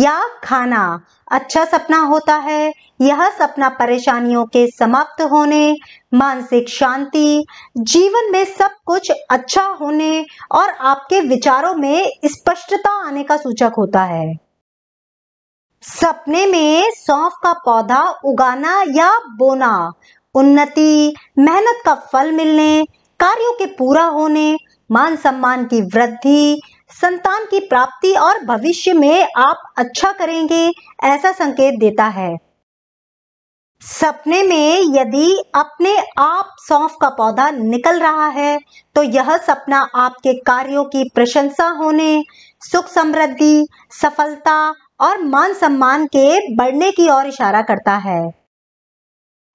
या खाना अच्छा सपना होता है यह सपना परेशानियों के समाप्त होने मानसिक शांति जीवन में सब कुछ अच्छा होने और आपके विचारों में स्पष्टता आने का सूचक होता है सपने में सौंफ का पौधा उगाना या बोना उन्नति मेहनत का फल मिलने कार्यों के पूरा होने मान सम्मान की वृद्धि संतान की प्राप्ति और भविष्य में आप अच्छा करेंगे ऐसा संकेत देता है सपने में यदि अपने आप सौंफ का पौधा निकल रहा है तो यह सपना आपके कार्यों की प्रशंसा होने सुख समृद्धि सफलता और मान सम्मान के बढ़ने की ओर इशारा करता है